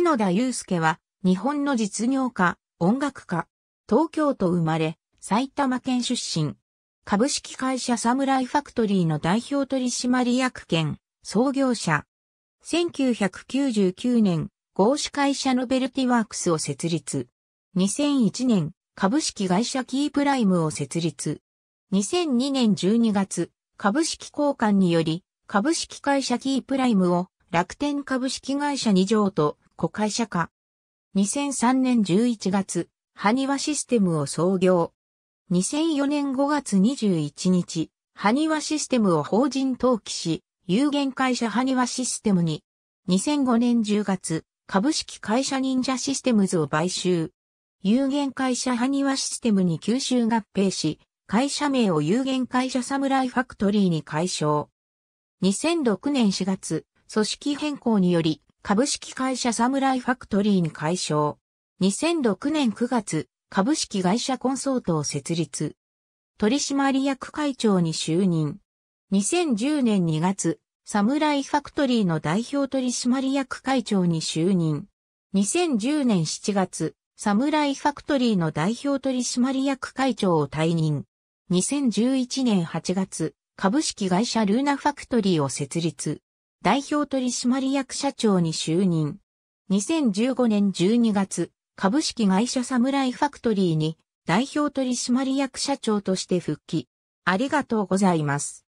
篠田祐介は、日本の実業家、音楽家、東京都生まれ、埼玉県出身。株式会社サムライファクトリーの代表取締役兼創業者。1999年、合資会社ノベルティワークスを設立。2001年、株式会社キープライムを設立。2002年12月、株式交換により、株式会社キープライムを楽天株式会社に条と子会社化。2003年11月、ハニワシステムを創業。2004年5月21日、ハニワシステムを法人登記し、有限会社ハニワシステムに、2005年10月、株式会社忍者システムズを買収。有限会社ハニワシステムに吸収合併し、会社名を有限会社サムライファクトリーに解消。2006年4月、組織変更により、株式会社サムライファクトリーに解消。2006年9月、株式会社コンソートを設立。取締役会長に就任。2010年2月、サムライファクトリーの代表取締役会長に就任。2010年7月、サムライファクトリーの代表取締役会長を退任。2011年8月、株式会社ルーナファクトリーを設立。代表取締役社長に就任。2015年12月、株式会社サムライファクトリーに代表取締役社長として復帰。ありがとうございます。